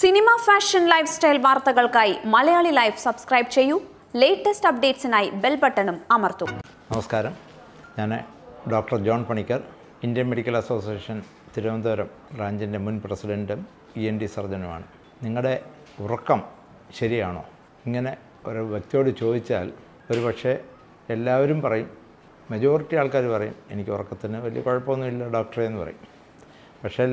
cinema fashion lifestyle വാർത്തകൾക്കായി Malayali life subscribe ചെയ്യൂ latest അപ്ഡേറ്റ്സിനായി ബെൽ ബട്ടണും അമർത്തും നമസ്കാരം ഞാൻ doctor John Panicker Indian medical association Thiruvananthapuram ബ്രാഞ്ചിൻ്റെ മുൻ പ്രസിഡൻറ്റും ഇ എൻ ഡി സർജനുമാണ് നിങ്ങളുടെ ഉറക്കം ശരിയാണോ ഇങ്ങനെ ഒരു വ്യക്തിയോട് ചോദിച്ചാൽ ഒരുപക്ഷെ എല്ലാവരും പറയും മെജോറിറ്റി ആൾക്കാർ പറയും എനിക്ക് ഉറക്കത്തിന് വലിയ കുഴപ്പമൊന്നുമില്ല ഡോക്ടറെ എന്ന് പറയും പക്ഷേ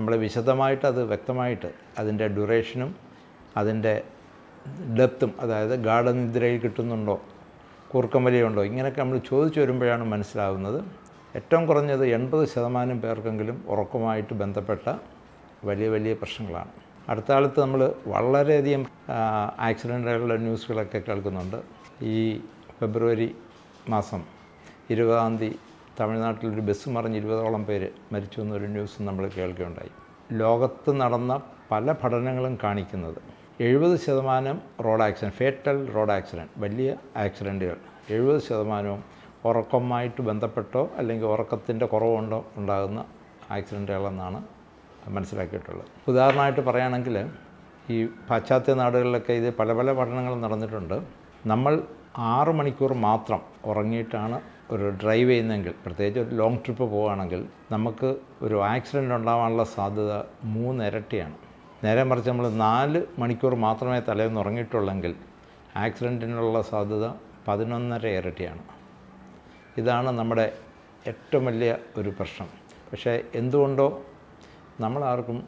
നമ്മൾ വിശദമായിട്ട് അത് വ്യക്തമായിട്ട് അതിൻ്റെ ഡ്യൂറേഷനും അതിൻ്റെ ഡെപ്തും അതായത് ഗാഠ നിദ്രയിൽ കിട്ടുന്നുണ്ടോ കൂർക്കം വലിയുണ്ടോ ഇങ്ങനെയൊക്കെ നമ്മൾ ചോദിച്ചു വരുമ്പോഴാണ് മനസ്സിലാവുന്നത് ഏറ്റവും കുറഞ്ഞത് എൺപത് ശതമാനം പേർക്കെങ്കിലും ഉറക്കമായിട്ട് ബന്ധപ്പെട്ട വലിയ വലിയ പ്രശ്നങ്ങളാണ് അടുത്ത കാലത്ത് നമ്മൾ വളരെയധികം ആക്സിഡൻ്റുകളുടെ ന്യൂസുകളൊക്കെ കേൾക്കുന്നുണ്ട് ഈ ഫെബ്രുവരി മാസം ഇരുപതാം തീയതി തമിഴ്നാട്ടിലൊരു ബസ് മറിഞ്ഞ് ഇരുപതോളം പേര് മരിച്ചു എന്നൊരു ന്യൂസ് നമ്മൾ കേൾക്കുകയുണ്ടായി ലോകത്ത് നടന്ന പല പഠനങ്ങളും കാണിക്കുന്നത് എഴുപത് ശതമാനം road accident fatal road accident വലിയ ആക്സിഡൻറ്റുകൾ എഴുപത് ശതമാനവും ഉറക്കമായിട്ട് ബന്ധപ്പെട്ടോ അല്ലെങ്കിൽ ഉറക്കത്തിൻ്റെ കുറവുകൊണ്ടോ ഉണ്ടാകുന്ന ആക്സിഡൻറ്റുകളെന്നാണ് മനസ്സിലാക്കിയിട്ടുള്ളത് ഉദാഹരണമായിട്ട് പറയുകയാണെങ്കിൽ ഈ പാശ്ചാത്യ നാടുകളിലൊക്കെ ഇത് പല പല പഠനങ്ങൾ നടന്നിട്ടുണ്ട് നമ്മൾ ആറ് മണിക്കൂർ മാത്രം ഉറങ്ങിയിട്ടാണ് ഒരു ഡ്രൈവ് ചെയ്യുന്നെങ്കിൽ പ്രത്യേകിച്ച് ഒരു ലോങ് ട്രിപ്പ് പോവുകയാണെങ്കിൽ നമുക്ക് ഒരു ആക്സിഡൻറ്റ് ഉണ്ടാകാനുള്ള സാധ്യത മൂന്നിരട്ടിയാണ് നേരെ മറിച്ച് നമ്മൾ നാല് മണിക്കൂർ മാത്രമേ തലേന്ന് ഉറങ്ങിയിട്ടുള്ളെങ്കിൽ ആക്സിഡൻറ്റിനുള്ള സാധ്യത പതിനൊന്നര ഇരട്ടിയാണ് ഇതാണ് നമ്മുടെ ഏറ്റവും വലിയ ഒരു പ്രശ്നം പക്ഷേ എന്തുകൊണ്ടോ നമ്മളാർക്കും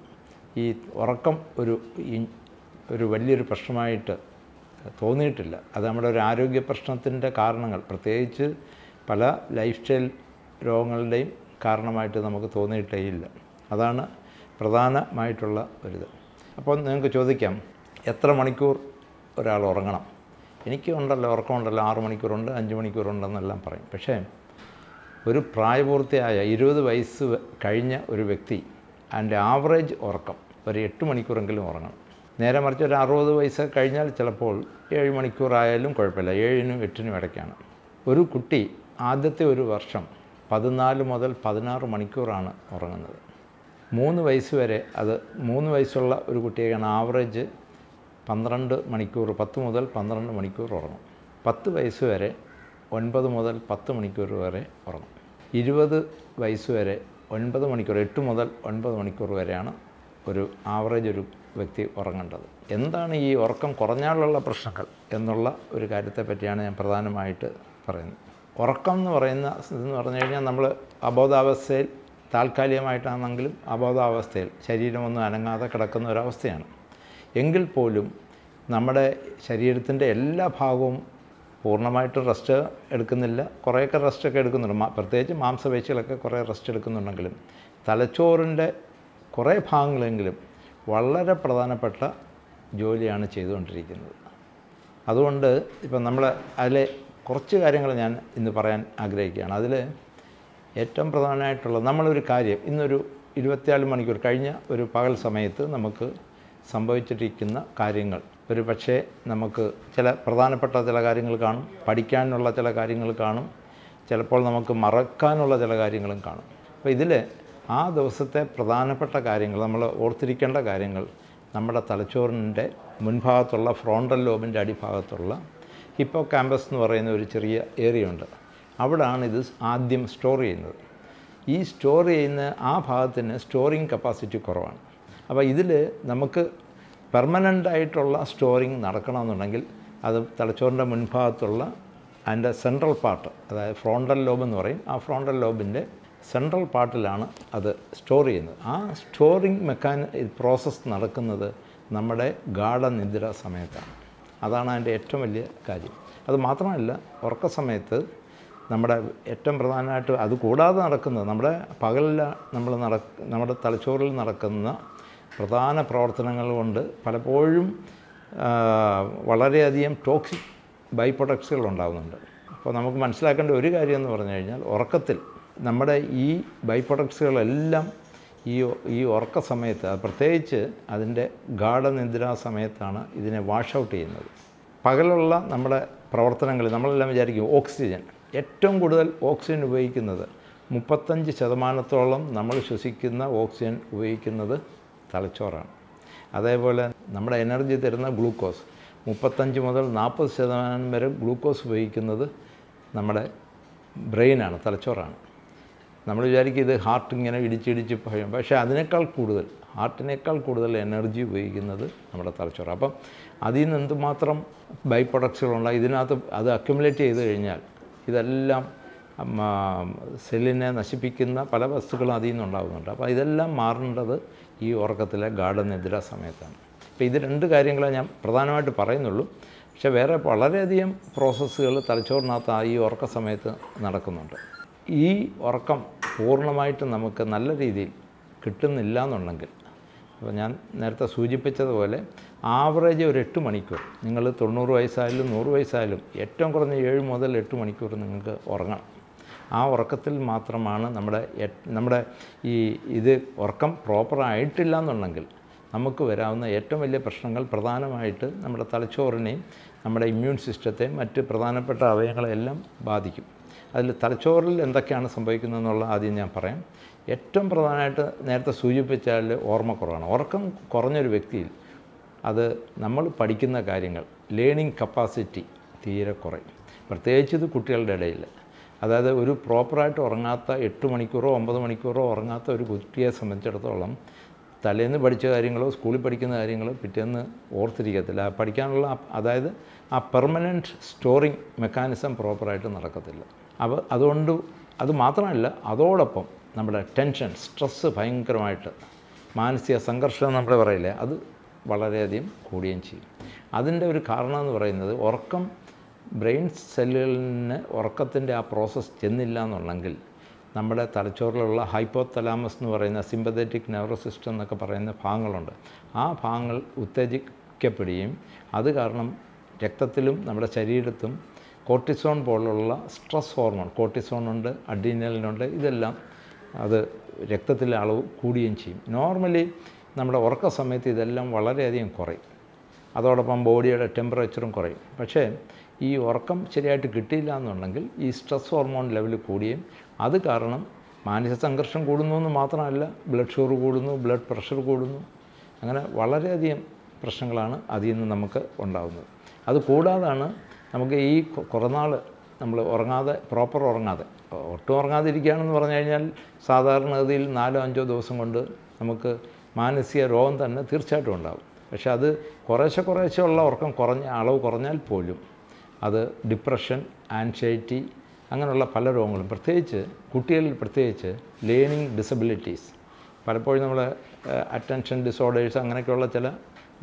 ഈ ഉറക്കം ഒരു ഒരു വലിയൊരു പ്രശ്നമായിട്ട് തോന്നിയിട്ടില്ല അത് നമ്മുടെ ഒരു ആരോഗ്യ പ്രശ്നത്തിൻ്റെ കാരണങ്ങൾ പ്രത്യേകിച്ച് പല ലൈഫ് സ്റ്റൈൽ രോഗങ്ങളുടെയും കാരണമായിട്ട് നമുക്ക് തോന്നിയിട്ടേ ഇല്ല അതാണ് പ്രധാനമായിട്ടുള്ള ഒരിത് അപ്പോൾ നിങ്ങൾക്ക് ചോദിക്കാം എത്ര മണിക്കൂർ ഒരാൾ ഉറങ്ങണം എനിക്കുണ്ടല്ലോ ഉണ്ടല്ലോ ഉറക്കമുണ്ടല്ലോ ആറ് മണിക്കൂറുണ്ട് അഞ്ച് മണിക്കൂറുണ്ടെന്നെല്ലാം പറയും പക്ഷേ ഒരു പ്രായപൂർത്തിയായ ഇരുപത് വയസ്സ് കഴിഞ്ഞ ഒരു വ്യക്തി അതിൻ്റെ ആവറേജ് ഉറക്കം ഒരു എട്ട് മണിക്കൂറെങ്കിലും ഉറങ്ങണം നേരെ മറിച്ച് ഒരു അറുപത് വയസ്സ് കഴിഞ്ഞാൽ ചിലപ്പോൾ ഏഴ് മണിക്കൂറായാലും കുഴപ്പമില്ല ഏഴിനും എട്ടിനും ഇടയ്ക്കാണ് ഒരു കുട്ടി ആദ്യത്തെ ഒരു വർഷം പതിനാല് മുതൽ പതിനാറ് മണിക്കൂറാണ് ഉറങ്ങുന്നത് മൂന്ന് വയസ്സ് വരെ അത് മൂന്ന് വയസ്സുള്ള ഒരു കുട്ടിയാണ് ആവറേജ് പന്ത്രണ്ട് മണിക്കൂർ പത്ത് മുതൽ പന്ത്രണ്ട് മണിക്കൂർ ഉറങ്ങും പത്ത് വയസ്സ് വരെ ഒൻപത് മുതൽ പത്ത് മണിക്കൂർ വരെ ഉറങ്ങും ഇരുപത് വയസ്സ് വരെ ഒൻപത് മണിക്കൂർ എട്ട് മുതൽ ഒൻപത് മണിക്കൂർ വരെയാണ് ഒരു ആവറേജ് ഒരു വ്യക്തി ഉറങ്ങേണ്ടത് എന്താണ് ഈ ഉറക്കം കുറഞ്ഞാലുള്ള പ്രശ്നങ്ങൾ എന്നുള്ള ഒരു കാര്യത്തെ പറ്റിയാണ് ഞാൻ പ്രധാനമായിട്ട് പറയുന്നത് ഉറക്കം എന്ന് പറയുന്ന ഇതെന്ന് പറഞ്ഞു കഴിഞ്ഞാൽ നമ്മൾ അബോധാവസ്ഥയിൽ താൽക്കാലികമായിട്ടാണെങ്കിലും അബോധാവസ്ഥയിൽ ശരീരമൊന്നും അനങ്ങാതെ കിടക്കുന്ന ഒരവസ്ഥയാണ് എങ്കിൽ പോലും നമ്മുടെ ശരീരത്തിൻ്റെ എല്ലാ ഭാഗവും പൂർണ്ണമായിട്ട് റെസ്റ്റ് എടുക്കുന്നില്ല കുറേയൊക്കെ റെസ്റ്റൊക്കെ എടുക്കുന്നുണ്ട് പ്രത്യേകിച്ച് മാംസപേശികളൊക്കെ കുറേ റെസ്റ്റ് എടുക്കുന്നുണ്ടെങ്കിലും തലച്ചോറിൻ്റെ കുറേ ഭാഗങ്ങളെങ്കിലും വളരെ പ്രധാനപ്പെട്ട ജോലിയാണ് ചെയ്തുകൊണ്ടിരിക്കുന്നത് അതുകൊണ്ട് ഇപ്പം നമ്മൾ അതിലെ കുറച്ച് കാര്യങ്ങൾ ഞാൻ ഇന്ന് പറയാൻ ആഗ്രഹിക്കുകയാണ് അതിൽ ഏറ്റവും പ്രധാനമായിട്ടുള്ള നമ്മളൊരു കാര്യം ഇന്നൊരു ഇരുപത്തിയാല് മണിക്കൂർ കഴിഞ്ഞ ഒരു പകൽ സമയത്ത് നമുക്ക് സംഭവിച്ചിരിക്കുന്ന കാര്യങ്ങൾ ഒരു പക്ഷേ നമുക്ക് ചില പ്രധാനപ്പെട്ട ചില കാര്യങ്ങൾ കാണും പഠിക്കാനുള്ള ചില കാര്യങ്ങൾ കാണും ചിലപ്പോൾ നമുക്ക് മറക്കാനുള്ള ചില കാര്യങ്ങളും കാണും അപ്പോൾ ഇതിൽ ആ ദിവസത്തെ പ്രധാനപ്പെട്ട കാര്യങ്ങൾ നമ്മൾ ഓർത്തിരിക്കേണ്ട കാര്യങ്ങൾ നമ്മുടെ തലച്ചോറിൻ്റെ മുൻഭാഗത്തുള്ള ഫ്രോണ്ടൽ ലോബിൻ്റെ അടിഭാഗത്തുള്ള ഹിപ്പോ ക്യാമ്പസ് എന്ന് പറയുന്ന ഒരു ചെറിയ ഏരിയ ഉണ്ട് അവിടാണ് ഇത് ആദ്യം സ്റ്റോർ ചെയ്യുന്നത് ഈ സ്റ്റോർ ചെയ്യുന്ന ആ ഭാഗത്തിന് സ്റ്റോറിങ് കപ്പാസിറ്റി കുറവാണ് അപ്പോൾ ഇതിൽ നമുക്ക് പെർമനൻ്റ് ആയിട്ടുള്ള സ്റ്റോറിങ് നടക്കണമെന്നുണ്ടെങ്കിൽ അത് തലച്ചോറിൻ്റെ മുൻഭാഗത്തുള്ള അതിൻ്റെ സെൻട്രൽ പാർട്ട് അതായത് ഫ്രോണ്ടൽ ലോബ് എന്ന് പറയും ആ ഫ്രോണ്ടൽ ലോബിൻ്റെ സെൻട്രൽ പാർട്ടിലാണ് അത് സ്റ്റോർ ചെയ്യുന്നത് ആ സ്റ്റോറിങ് മെക്കാനി പ്രോസസ്സ് നടക്കുന്നത് നമ്മുടെ ഗാഠനിദ്ര സമയത്താണ് അതാണ് അതിൻ്റെ ഏറ്റവും വലിയ കാര്യം അത് മാത്രമല്ല ഉറക്ക സമയത്ത് നമ്മുടെ ഏറ്റവും പ്രധാനമായിട്ട് അത് കൂടാതെ നടക്കുന്നത് നമ്മുടെ പകലില്ല നമ്മൾ നട നമ്മുടെ തലച്ചോറിൽ നടക്കുന്ന പ്രധാന പ്രവർത്തനങ്ങൾ കൊണ്ട് പലപ്പോഴും വളരെയധികം ടോക്സിക് ബൈ പ്രൊഡക്ട്സുകൾ ഉണ്ടാകുന്നുണ്ട് അപ്പോൾ നമുക്ക് മനസ്സിലാക്കേണ്ട ഒരു കാര്യം എന്ന് പറഞ്ഞു കഴിഞ്ഞാൽ ഉറക്കത്തിൽ നമ്മുടെ ഈ ബൈ പ്രൊഡക്ട്സുകളെല്ലാം ഈ ഈ ഉറക്ക സമയത്ത് പ്രത്യേകിച്ച് അതിൻ്റെ ഗാഠനിദ്രാ സമയത്താണ് ഇതിനെ വാഷ് ഔട്ട് ചെയ്യുന്നത് പകലുള്ള നമ്മുടെ പ്രവർത്തനങ്ങളിൽ നമ്മളെല്ലാം വിചാരിക്കും ഓക്സിജൻ ഏറ്റവും കൂടുതൽ ഓക്സിജൻ ഉപയോഗിക്കുന്നത് മുപ്പത്തഞ്ച് ശതമാനത്തോളം നമ്മൾ ശ്വസിക്കുന്ന ഓക്സിജൻ ഉപയോഗിക്കുന്നത് തലച്ചോറാണ് അതേപോലെ നമ്മുടെ എനർജി തരുന്ന ഗ്ലൂക്കോസ് മുപ്പത്തഞ്ച് മുതൽ നാൽപ്പത് ശതമാനം വരെ ഗ്ലൂക്കോസ് ഉപയോഗിക്കുന്നത് നമ്മുടെ ബ്രെയിനാണ് തലച്ചോറാണ് നമ്മൾ വിചാരിക്കും ഇത് ഹാർട്ട് ഇങ്ങനെ ഇടിച്ചിടിച്ച് പഴയും പക്ഷേ അതിനേക്കാൾ കൂടുതൽ ഹാർട്ടിനേക്കാൾ കൂടുതൽ എനർജി ഉപയോഗിക്കുന്നത് നമ്മുടെ തലച്ചോറ് അപ്പം അതിൽ നിന്ന് എന്തുമാത്രം ബൈ പ്രൊഡക്ട്സുകളുണ്ട് ഇതിനകത്ത് അത് അക്യുമുലേറ്റ് ചെയ്ത് കഴിഞ്ഞാൽ ഇതെല്ലാം സെല്ലിനെ നശിപ്പിക്കുന്ന പല വസ്തുക്കളും അതിൽ നിന്നുണ്ടാകുന്നുണ്ട് അപ്പോൾ ഇതെല്ലാം മാറേണ്ടത് ഈ ഉറക്കത്തിലെ ഗാഠനിദ്ര സമയത്താണ് അപ്പോൾ ഇത് രണ്ട് കാര്യങ്ങളാണ് ഞാൻ പ്രധാനമായിട്ട് പറയുന്നുള്ളൂ പക്ഷേ വേറെ വളരെയധികം പ്രോസസ്സുകൾ തലച്ചോറിനകത്ത് ഈ ഉറക്ക സമയത്ത് നടക്കുന്നുണ്ട് ഈ ഉറക്കം പൂർണ്ണമായിട്ട് നമുക്ക് നല്ല രീതിയിൽ കിട്ടുന്നില്ല എന്നുണ്ടെങ്കിൽ അപ്പോൾ ഞാൻ നേരത്തെ സൂചിപ്പിച്ചതുപോലെ ആവറേജ് ഒരു എട്ട് മണിക്കൂർ നിങ്ങൾ തൊണ്ണൂറ് വയസ്സായാലും നൂറ് വയസ്സായാലും ഏറ്റവും കുറഞ്ഞ ഏഴ് മുതൽ എട്ട് മണിക്കൂർ നിങ്ങൾക്ക് ഉറങ്ങണം ആ ഉറക്കത്തിൽ മാത്രമാണ് നമ്മുടെ നമ്മുടെ ഈ ഇത് ഉറക്കം പ്രോപ്പറായിട്ടില്ല എന്നുണ്ടെങ്കിൽ നമുക്ക് വരാവുന്ന ഏറ്റവും വലിയ പ്രശ്നങ്ങൾ പ്രധാനമായിട്ട് നമ്മുടെ തലച്ചോറിനെയും നമ്മുടെ ഇമ്മ്യൂൺ സിസ്റ്റത്തെയും മറ്റ് പ്രധാനപ്പെട്ട അവയവങ്ങളെല്ലാം ബാധിക്കും അതിൽ തലച്ചോറിൽ എന്തൊക്കെയാണ് സംഭവിക്കുന്നത് എന്നുള്ള ആദ്യം ഞാൻ പറയാം ഏറ്റവും പ്രധാനമായിട്ട് നേരത്തെ സൂചിപ്പിച്ചാൽ ഓർമ്മക്കുറവാണ് ഉറക്കം കുറഞ്ഞൊരു വ്യക്തിയിൽ അത് നമ്മൾ പഠിക്കുന്ന കാര്യങ്ങൾ ലേണിംഗ് കപ്പാസിറ്റി തീരെ കുറയും പ്രത്യേകിച്ച് ഇത് കുട്ടികളുടെ ഇടയിൽ അതായത് ഒരു പ്രോപ്പറായിട്ട് ഉറങ്ങാത്ത എട്ട് മണിക്കൂറോ ഒമ്പത് മണിക്കൂറോ ഉറങ്ങാത്ത ഒരു കുട്ടിയെ സംബന്ധിച്ചിടത്തോളം തലേന്ന് പഠിച്ച കാര്യങ്ങളോ സ്കൂളിൽ പഠിക്കുന്ന കാര്യങ്ങളോ പിറ്റേന്ന് ഓർത്തിരിക്കത്തില്ല പഠിക്കാനുള്ള അതായത് ആ പെർമനൻറ്റ് സ്റ്റോറിങ് മെക്കാനിസം പ്രോപ്പറായിട്ട് നടക്കത്തില്ല അപ്പോൾ അതുകൊണ്ട് അത് മാത്രമല്ല അതോടൊപ്പം നമ്മുടെ ടെൻഷൻ സ്ട്രെസ്സ് ഭയങ്കരമായിട്ട് മാനസിക സംഘർഷം നമ്മൾ പറയില്ലേ അത് വളരെയധികം കൂടുകയും ചെയ്യും അതിൻ്റെ ഒരു കാരണം എന്ന് പറയുന്നത് ഉറക്കം ബ്രെയിൻ സെല്ലുകളിന് ഉറക്കത്തിൻ്റെ ആ പ്രോസസ്സ് ചെന്നില്ല എന്നുണ്ടെങ്കിൽ നമ്മുടെ തലച്ചോറിലുള്ള ഹൈപ്പോത്തലാമസ് എന്ന് പറയുന്ന സിമ്പതറ്റിക് നെർവ് സിസ്റ്റം എന്നൊക്കെ പറയുന്ന ഭാഗങ്ങളുണ്ട് ആ ഭാഗങ്ങൾ ഉത്തേജിക്കപ്പെടുകയും അത് കാരണം രക്തത്തിലും നമ്മുടെ ശരീരത്തും കോർട്ടിസോൺ പോലുള്ള സ്ട്രെസ് ഹോർമോൺ കോർട്ടിസോണുണ്ട് അഡീനലിനുണ്ട് ഇതെല്ലാം അത് രക്തത്തിലെ അളവ് കൂടുകയും ചെയ്യും നോർമലി നമ്മുടെ ഉറക്ക സമയത്ത് ഇതെല്ലാം വളരെയധികം കുറയും അതോടൊപ്പം ബോഡിയുടെ ടെമ്പറേച്ചറും കുറയും പക്ഷേ ഈ ഉറക്കം ശരിയായിട്ട് കിട്ടിയില്ല എന്നുണ്ടെങ്കിൽ ഈ സ്ട്രെസ് ഹോർമോൺ ലെവൽ കൂടിയും അത് കാരണം മാനസിക സംഘർഷം കൂടുന്നു എന്ന് മാത്രമല്ല ബ്ലഡ് ഷുഗർ കൂടുന്നു ബ്ലഡ് പ്രഷർ കൂടുന്നു അങ്ങനെ വളരെയധികം പ്രശ്നങ്ങളാണ് അതിൽ നിന്ന് നമുക്ക് ഉണ്ടാകുന്നത് അത് കൂടാതാണ് നമുക്ക് ഈ കുറേ നമ്മൾ ഉറങ്ങാതെ പ്രോപ്പർ ഉറങ്ങാതെ ഒട്ടും ഉറങ്ങാതിരിക്കുകയാണെന്ന് പറഞ്ഞു കഴിഞ്ഞാൽ സാധാരണഗതിയിൽ നാലോ അഞ്ചോ ദിവസം കൊണ്ട് നമുക്ക് മാനസിക രോഗം തന്നെ തീർച്ചയായിട്ടും ഉണ്ടാകും പക്ഷെ അത് കുറേശ്ശെ കുറേശ്ശെ ഉള്ള ഉറക്കം കുറഞ്ഞ അളവ് കുറഞ്ഞാൽ പോലും അത് ഡിപ്രഷൻ ആൻസൈറ്റി അങ്ങനെയുള്ള പല രോഗങ്ങളും പ്രത്യേകിച്ച് കുട്ടികളിൽ പ്രത്യേകിച്ച് ലേണിംഗ് ഡിസബിലിറ്റീസ് പലപ്പോഴും നമ്മൾ അറ്റൻഷൻ ഡിസോർഡേഴ്സ് അങ്ങനെയൊക്കെയുള്ള ചില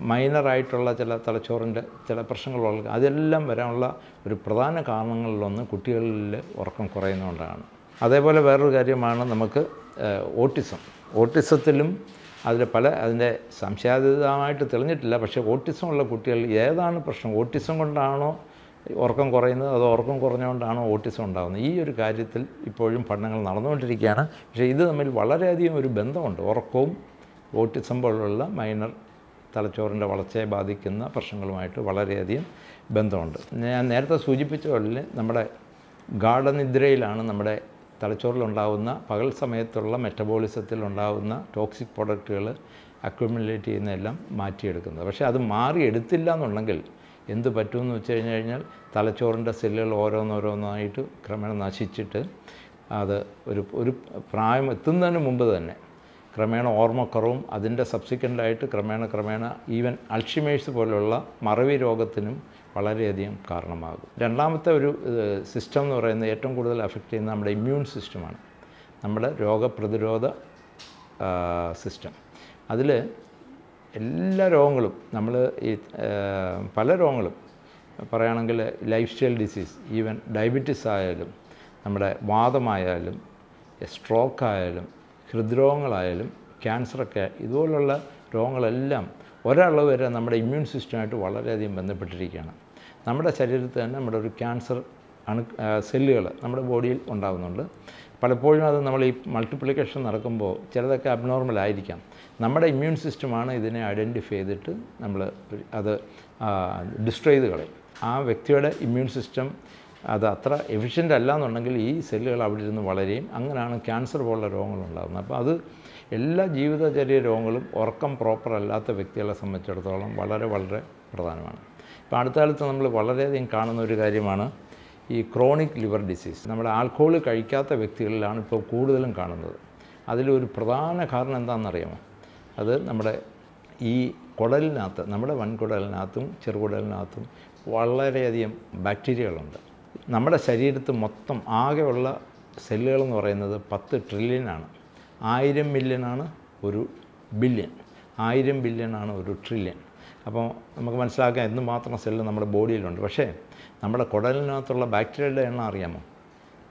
മൈനറായിട്ടുള്ള ചില തലച്ചോറിൻ്റെ ചില പ്രശ്നങ്ങൾ വളർക്കുക അതെല്ലാം വരാനുള്ള ഒരു പ്രധാന കാരണങ്ങളിലൊന്ന് കുട്ടികളിൽ ഉറക്കം കുറയുന്നതുകൊണ്ടാണ് അതേപോലെ വേറൊരു കാര്യമാണ് നമുക്ക് ഓട്ടിസം ഓട്ടിസത്തിലും അതിൽ പല അതിൻ്റെ സംശയാതീതമായിട്ട് തെളിഞ്ഞിട്ടില്ല പക്ഷേ ഓട്ടിസം ഉള്ള കുട്ടികൾ ഏതാണ് പ്രശ്നം ഓട്ടിസം കൊണ്ടാണോ ഉറക്കം കുറയുന്നത് അതോ ഉറക്കം കുറഞ്ഞുകൊണ്ടാണോ ഓട്ടിസം ഉണ്ടാകുന്നത് ഈ ഒരു കാര്യത്തിൽ ഇപ്പോഴും പഠനങ്ങൾ നടന്നുകൊണ്ടിരിക്കുകയാണ് പക്ഷേ ഇത് തമ്മിൽ വളരെയധികം ഒരു ബന്ധമുണ്ട് ഉറക്കവും ഓട്ടിസം പോലുള്ള മൈനർ തലച്ചോറിൻ്റെ വളർച്ചയെ ബാധിക്കുന്ന പ്രശ്നങ്ങളുമായിട്ട് വളരെയധികം ബന്ധമുണ്ട് ഞാൻ നേരത്തെ സൂചിപ്പിച്ച പോലെ നമ്മുടെ ഗാഠനിദ്രയിലാണ് നമ്മുടെ തലച്ചോറിലുണ്ടാകുന്ന പകൽ സമയത്തുള്ള മെറ്റബോളിസത്തിൽ ഉണ്ടാകുന്ന ടോക്സിക് പ്രോഡക്റ്റുകൾ അക്യുമുലേറ്റ് ചെയ്യുന്നതെല്ലാം മാറ്റിയെടുക്കുന്നത് പക്ഷേ അത് മാറി എടുത്തില്ല എന്നുണ്ടെങ്കിൽ എന്ത് പറ്റുമെന്ന് വെച്ച് കഴിഞ്ഞ് കഴിഞ്ഞാൽ തലച്ചോറിൻ്റെ സെല്ലുകൾ ഓരോന്നോരോന്നായിട്ട് ക്രമേണ നശിച്ചിട്ട് അത് ഒരു ഒരു പ്രായം എത്തുന്നതിന് മുമ്പ് തന്നെ ക്രമേണ ഓർമ്മക്കുറവും അതിൻ്റെ സബ്സിക്വൻ്റായിട്ട് ക്രമേണ ക്രമേണ ഈവൻ അൾഷിമേഴ്സ് പോലുള്ള മറവി രോഗത്തിനും വളരെയധികം കാരണമാകും രണ്ടാമത്തെ ഒരു സിസ്റ്റം എന്ന് പറയുന്നത് ഏറ്റവും കൂടുതൽ അഫക്റ്റ് ചെയ്യുന്ന നമ്മുടെ ഇമ്മ്യൂൺ സിസ്റ്റമാണ് നമ്മുടെ രോഗപ്രതിരോധ സിസ്റ്റം അതിൽ എല്ലാ രോഗങ്ങളും നമ്മൾ ഈ പല രോഗങ്ങളും പറയുകയാണെങ്കിൽ lifestyle disease even diabetes ആയാലും നമ്മുടെ വാദമായാലും സ്ട്രോക്ക് ആയാലും ഹൃദ്രോഗങ്ങളായാലും ക്യാൻസറൊക്കെ ഇതുപോലുള്ള രോഗങ്ങളെല്ലാം ഒരളവ് വരെ നമ്മുടെ ഇമ്മ്യൂൺ സിസ്റ്റമായിട്ട് വളരെയധികം ബന്ധപ്പെട്ടിരിക്കുകയാണ് നമ്മുടെ ശരീരത്തിൽ തന്നെ നമ്മുടെ ഒരു ക്യാൻസർ അണു സെല്ലുകൾ നമ്മുടെ ബോഡിയിൽ ഉണ്ടാകുന്നുണ്ട് പലപ്പോഴും അത് നമ്മൾ ഈ മൾട്ടിപ്ലിക്കേഷൻ നടക്കുമ്പോൾ ചിലതൊക്കെ അബ്നോർമൽ ആയിരിക്കാം നമ്മുടെ ഇമ്മ്യൂൺ സിസ്റ്റമാണ് ഇതിനെ ഐഡൻറ്റിഫൈ ചെയ്തിട്ട് നമ്മൾ അത് ഡിസ്ട്രോയ് ചെയ്ത് കളയും ആ വ്യക്തിയുടെ ഇമ്മ്യൂൺ സിസ്റ്റം അത് അത്ര എഫിഷ്യൻ്റ് അല്ല എന്നുണ്ടെങ്കിൽ ഈ സെല്ലുകൾ അവിടെ ഇരുന്ന് വളരെയും അങ്ങനെയാണ് ക്യാൻസർ പോലുള്ള രോഗങ്ങൾ ഉണ്ടാകുന്നത് അപ്പോൾ അത് എല്ലാ ജീവിതചര്യ രോഗങ്ങളും ഉറക്കം പ്രോപ്പർ അല്ലാത്ത വ്യക്തികളെ സംബന്ധിച്ചിടത്തോളം വളരെ വളരെ പ്രധാനമാണ് ഇപ്പോൾ അടുത്ത കാലത്ത് നമ്മൾ വളരെയധികം കാണുന്ന ഒരു കാര്യമാണ് ഈ ക്രോണിക് ലിവർ ഡിസീസ് നമ്മുടെ ആൽക്കോൾ കഴിക്കാത്ത വ്യക്തികളിലാണ് ഇപ്പോൾ കൂടുതലും കാണുന്നത് അതിലൊരു പ്രധാന കാരണം എന്താണെന്നറിയാമോ അത് നമ്മുടെ ഈ കുടലിനകത്ത് നമ്മുടെ വൻകുടലിനകത്തും ചെറുകുടലിനകത്തും വളരെയധികം ബാക്ടീരിയകളുണ്ട് നമ്മുടെ ശരീരത്ത് മൊത്തം ആകെയുള്ള എന്ന് പറയുന്നത് പത്ത് ട്രില്യനാണ് ആയിരം ആണ് ഒരു ബില്യൺ ആയിരം ആണ് ഒരു ട്രില്യൺ അപ്പോൾ നമുക്ക് മനസ്സിലാക്കാം എന്തുമാത്രം സെല്ല് നമ്മുടെ ബോഡിയിലുണ്ട് പക്ഷേ നമ്മുടെ കുടലിനകത്തുള്ള ബാക്ടീരിയയുടെ എണ്ണം അറിയാമോ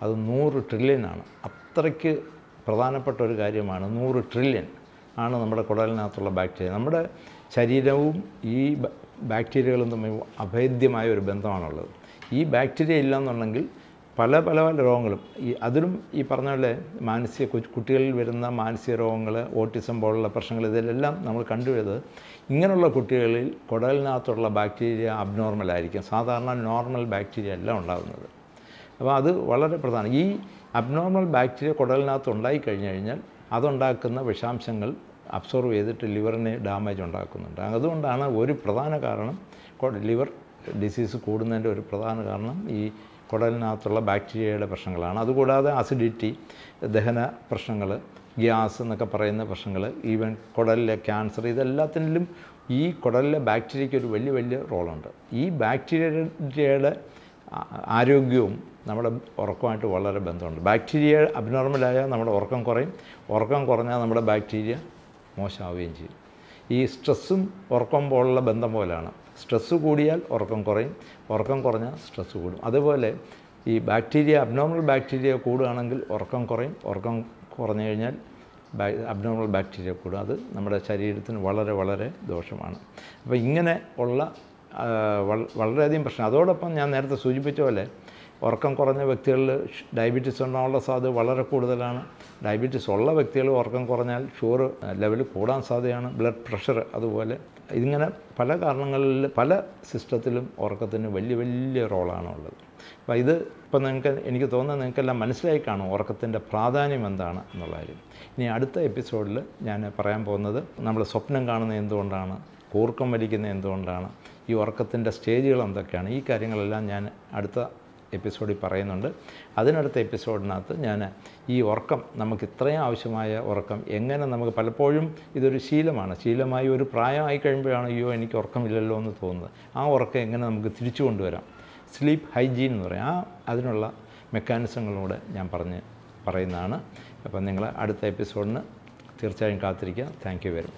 അത് നൂറ് ട്രില്യനാണ് അത്രയ്ക്ക് പ്രധാനപ്പെട്ട ഒരു കാര്യമാണ് നൂറ് ട്രില്യൺ ആണ് നമ്മുടെ കുടലിനകത്തുള്ള ബാക്ടീരിയ നമ്മുടെ ശരീരവും ഈ ബാക്ടീരിയകളും തമ്മിൽ അഭേദ്യമായ ഒരു ബന്ധമാണുള്ളത് ഈ ബാക്ടീരിയ ഇല്ലയെന്നുണ്ടെങ്കിൽ പല പല പല രോഗങ്ങളും ഈ അതിലും ഈ പറഞ്ഞ പോലെ മാനസിക കുട്ടികളിൽ വരുന്ന മാനസിക രോഗങ്ങൾ ഓട്ടിസം പോലുള്ള പ്രശ്നങ്ങൾ ഇതിലെല്ലാം നമ്മൾ കണ്ടുവരുന്നത് ഇങ്ങനെയുള്ള കുട്ടികളിൽ കുടലിനകത്തുള്ള ബാക്ടീരിയ അബ്നോർമൽ ആയിരിക്കും സാധാരണ നോർമൽ ബാക്ടീരിയ അല്ല ഉണ്ടാകുന്നത് അപ്പോൾ അത് വളരെ പ്രധാനം ഈ അബ്നോർമൽ ബാക്ടീരിയ കുടലിനകത്ത് ഉണ്ടായി കഴിഞ്ഞു കഴിഞ്ഞാൽ അതുണ്ടാക്കുന്ന വിഷാംശങ്ങൾ അബ്സോർവ് ചെയ്തിട്ട് ലിവറിന് ഡാമേജ് ഉണ്ടാക്കുന്നുണ്ട് അതുകൊണ്ടാണ് ഒരു പ്രധാന കാരണം ലിവർ ഡിസീസ് കൂടുന്നതിൻ്റെ ഒരു പ്രധാന കാരണം ഈ കുടലിനകത്തുള്ള ബാക്ടീരിയയുടെ പ്രശ്നങ്ങളാണ് അതുകൂടാതെ അസിഡിറ്റി ദഹന പ്രശ്നങ്ങൾ ഗ്യാസ് എന്നൊക്കെ പറയുന്ന പ്രശ്നങ്ങൾ ഈവൻ കുടലിലെ ക്യാൻസർ ഇതെല്ലാത്തിനും ഈ കുടലിലെ ബാക്ടീരിയയ്ക്ക് ഒരു വലിയ വലിയ റോളുണ്ട് ഈ ബാക്ടീരിയയുടെ ആരോഗ്യവും നമ്മുടെ ഉറക്കമായിട്ട് വളരെ ബന്ധമുണ്ട് ബാക്ടീരിയ അബ്നോർമലായാൽ നമ്മുടെ ഉറക്കം കുറയും ഉറക്കം കുറഞ്ഞാൽ നമ്മുടെ ബാക്ടീരിയ മോശമാവുകയും ചെയ്യും ഈ സ്ട്രെസ്സും ഉറക്കം പോലുള്ള ബന്ധം പോലെയാണ് സ്ട്രെസ്സ് കൂടിയാൽ ഉറക്കം കുറയും ഉറക്കം കുറഞ്ഞാൽ സ്ട്രെസ്സ് കൂടും അതുപോലെ ഈ ബാക്ടീരിയ അബ്നോർമൽ ബാക്ടീരിയ കൂടുകയാണെങ്കിൽ ഉറക്കം കുറയും ഉറക്കം കുറഞ്ഞു കഴിഞ്ഞാൽ അബ്നോർമൽ ബാക്ടീരിയ കൂടും അത് നമ്മുടെ ശരീരത്തിന് വളരെ വളരെ ദോഷമാണ് അപ്പോൾ ഇങ്ങനെ ഉള്ള വളരെയധികം പ്രശ്നം അതോടൊപ്പം ഞാൻ നേരത്തെ സൂചിപ്പിച്ച പോലെ ഉറക്കം കുറഞ്ഞ വ്യക്തികളിൽ ഡയബറ്റീസ് ഉണ്ടാവാനുള്ള സാധ്യത വളരെ കൂടുതലാണ് ഡയബറ്റീസ് ഉള്ള വ്യക്തികൾ ഉറക്കം കുറഞ്ഞാൽ ഷുഗർ ലെവൽ കൂടാൻ സാധ്യതയാണ് ബ്ലഡ് പ്രഷർ അതുപോലെ ഇങ്ങനെ പല കാരണങ്ങളിൽ പല സിസ്റ്റത്തിലും ഉറക്കത്തിന് വലിയ വലിയ റോളാണ് ഉള്ളത് അപ്പോൾ ഇത് ഇപ്പം നിങ്ങൾക്ക് എനിക്ക് തോന്നുന്നത് നിങ്ങൾക്കെല്ലാം മനസ്സിലായി കാണും ഉറക്കത്തിൻ്റെ പ്രാധാന്യം എന്താണ് എന്നുള്ള കാര്യം ഇനി അടുത്ത എപ്പിസോഡിൽ ഞാൻ പറയാൻ പോകുന്നത് നമ്മൾ സ്വപ്നം കാണുന്നത് എന്തുകൊണ്ടാണ് കൂർക്കം വലിക്കുന്ന എന്തുകൊണ്ടാണ് ഈ ഉറക്കത്തിൻ്റെ സ്റ്റേജുകൾ എന്തൊക്കെയാണ് ഈ കാര്യങ്ങളെല്ലാം ഞാൻ അടുത്ത എപ്പിസോഡിൽ പറയുന്നുണ്ട് അതിനടുത്ത എപ്പിസോഡിനകത്ത് ഞാൻ ഈ ഉറക്കം നമുക്ക് ഇത്രയും ആവശ്യമായ ഉറക്കം എങ്ങനെ നമുക്ക് പലപ്പോഴും ഇതൊരു ശീലമാണ് ശീലമായി ഒരു പ്രായമായി കഴിയുമ്പോഴാണ് അയ്യോ എനിക്ക് ഉറക്കമില്ലല്ലോ എന്ന് തോന്നുന്നത് ആ ഉറക്കം എങ്ങനെ നമുക്ക് തിരിച്ചു കൊണ്ടുവരാം സ്ലീപ്പ് ഹൈജീൻ എന്ന് പറയും ആ അതിനുള്ള മെക്കാനിസങ്ങളിലൂടെ ഞാൻ പറഞ്ഞ് പറയുന്നതാണ് അപ്പം നിങ്ങൾ അടുത്ത എപ്പിസോഡിന് തീർച്ചയായും കാത്തിരിക്കുക താങ്ക് യു വെരി മച്ച്